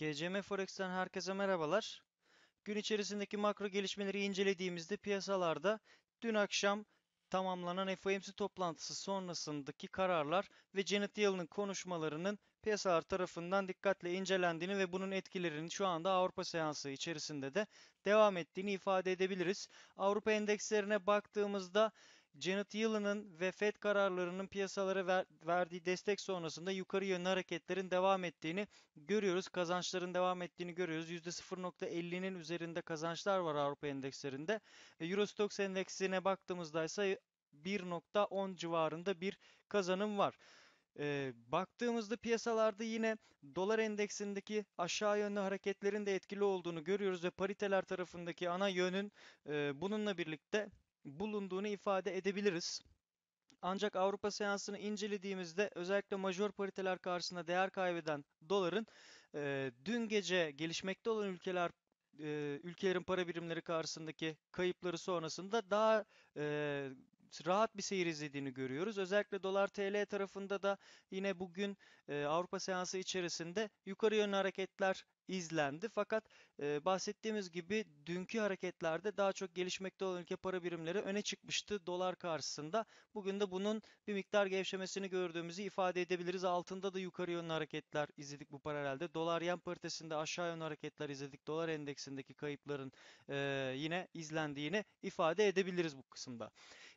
GCM Forex'ten herkese merhabalar. Gün içerisindeki makro gelişmeleri incelediğimizde piyasalarda dün akşam tamamlanan FOMC toplantısı sonrasındaki kararlar ve Janet Yellen'ın konuşmalarının piyasalar tarafından dikkatle incelendiğini ve bunun etkilerinin şu anda Avrupa seansı içerisinde de devam ettiğini ifade edebiliriz. Avrupa endekslerine baktığımızda Janet Yellen'ın ve Fed kararlarının piyasalara ver, verdiği destek sonrasında yukarı yönlü hareketlerin devam ettiğini görüyoruz. Kazançların devam ettiğini görüyoruz. %0.50'nin üzerinde kazançlar var Avrupa endekslerinde. E, Eurostox endeksine baktığımızda ise 1.10 civarında bir kazanım var. E, baktığımızda piyasalarda yine dolar endeksindeki aşağı yönlü hareketlerin de etkili olduğunu görüyoruz ve pariteler tarafındaki ana yönün e, bununla birlikte bulunduğunu ifade edebiliriz. Ancak Avrupa seansını incelediğimizde özellikle majör pariteler karşısında değer kaybeden doların e, dün gece gelişmekte olan ülkeler e, ülkelerin para birimleri karşısındaki kayıpları sonrasında daha e, rahat bir seyir izlediğini görüyoruz. Özellikle dolar TL tarafında da yine bugün e, Avrupa seansı içerisinde yukarı yönlü hareketler izlendi. Fakat e, bahsettiğimiz gibi dünkü hareketlerde daha çok gelişmekte olan ülke para birimleri öne çıkmıştı dolar karşısında. Bugün de bunun bir miktar gevşemesini gördüğümüzü ifade edebiliriz. Altında da yukarı yönlü hareketler izledik bu paralelde. Dolar yen paritesinde aşağı yönlü hareketler izledik. Dolar endeksindeki kayıpların e, yine izlendiğini ifade edebiliriz bu kısımda.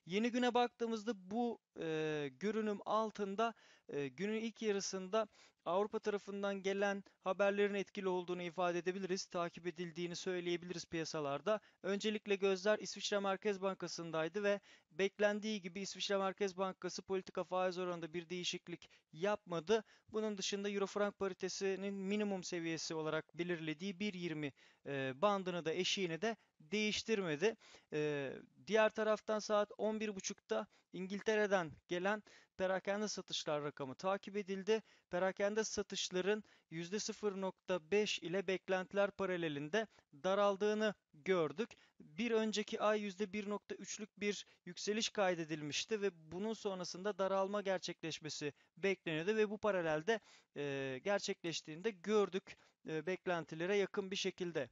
Yeni güne baktığımızda bu e, görünüm altında e, günün ilk yarısında Avrupa tarafından gelen haberlerin etkili olduğunu ifade edebiliriz. Takip edildiğini söyleyebiliriz piyasalarda. Öncelikle gözler İsviçre Merkez Bankası'ndaydı ve beklendiği gibi İsviçre Merkez Bankası politika faiz oranında bir değişiklik yapmadı. Bunun dışında Euro frank paritesinin minimum seviyesi olarak belirlediği 1.20 e, bandını da eşiğini de değiştirmedi. E, diğer taraftan saat 11.30'da İngiltere'den gelen perakende satışlar rakamı takip edildi. Perakende satışların %0.5 ile beklentiler paralelinde daraldığını gördük. Bir önceki ay %1.3'lük bir yükseliş kaydedilmişti ve bunun sonrasında daralma gerçekleşmesi bekleniyordu ve bu paralelde e, gerçekleştiğinde gördük e, beklentilere yakın bir şekilde.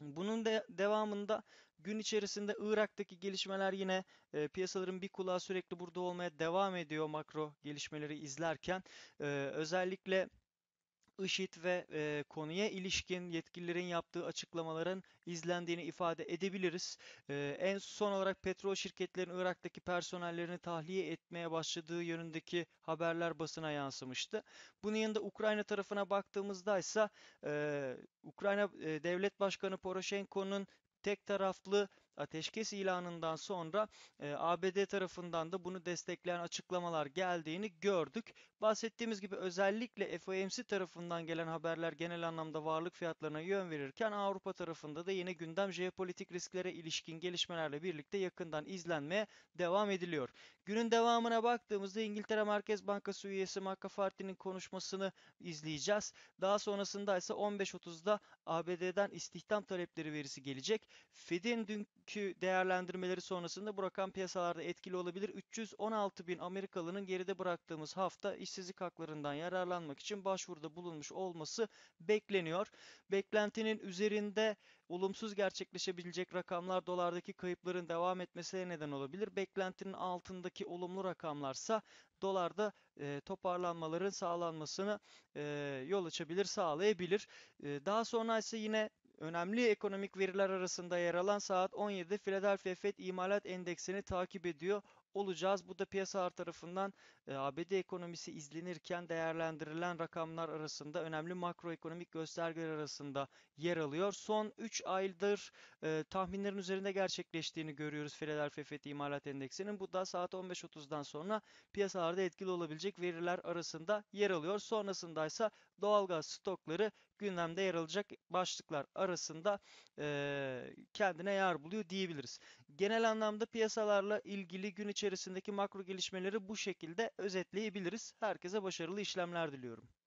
Bunun de devamında gün içerisinde Irak'taki gelişmeler yine e, piyasaların bir kulağı sürekli burada olmaya devam ediyor makro gelişmeleri izlerken. E, özellikle IŞİD ve e, konuya ilişkin yetkililerin yaptığı açıklamaların izlendiğini ifade edebiliriz. E, en son olarak petrol şirketlerin Irak'taki personellerini tahliye etmeye başladığı yönündeki haberler basına yansımıştı. Bunun yanında Ukrayna tarafına baktığımızda ise e, Ukrayna e, Devlet Başkanı Poroshenko'nun tek taraflı ateşkes ilanından sonra e, ABD tarafından da bunu destekleyen açıklamalar geldiğini gördük. Bahsettiğimiz gibi özellikle FOMC tarafından gelen haberler genel anlamda varlık fiyatlarına yön verirken Avrupa tarafında da yine gündem jeopolitik risklere ilişkin gelişmelerle birlikte yakından izlenmeye devam ediliyor. Günün devamına baktığımızda İngiltere Merkez Bankası üyesi McCarthy'nin konuşmasını izleyeceğiz. Daha sonrasında ise 15.30'da ABD'den istihdam talepleri verisi gelecek. Fed'in dün dünkü değerlendirmeleri sonrasında bu rakam piyasalarda etkili olabilir. 316 bin Amerikalı'nın geride bıraktığımız hafta işsizlik haklarından yararlanmak için başvuruda bulunmuş olması bekleniyor. Beklentinin üzerinde olumsuz gerçekleşebilecek rakamlar dolardaki kayıpların devam etmesine neden olabilir. Beklentinin altındaki olumlu rakamlarsa dolarda e, toparlanmaların sağlanmasını e, yol açabilir, sağlayabilir. E, daha sonra ise yine Önemli ekonomik veriler arasında yer alan saat 17'de Philadelphia Fed imalat endeksini takip ediyor olacağız. Bu da piyasalar tarafından e, ABD ekonomisi izlenirken değerlendirilen rakamlar arasında önemli makroekonomik göstergeler arasında yer alıyor. Son 3 aydır e, tahminlerin üzerinde gerçekleştiğini görüyoruz Philadelphia FED İmalat endeksinin. Bu da saat 15.30'dan sonra piyasalarda etkili olabilecek veriler arasında yer alıyor. Sonrasında ise doğalgaz stokları gündemde yer alacak başlıklar arasında e, kendine yer buluyor diyebiliriz. Genel anlamda piyasalarla ilgili gün içerisindeki makro gelişmeleri bu şekilde özetleyebiliriz. Herkese başarılı işlemler diliyorum.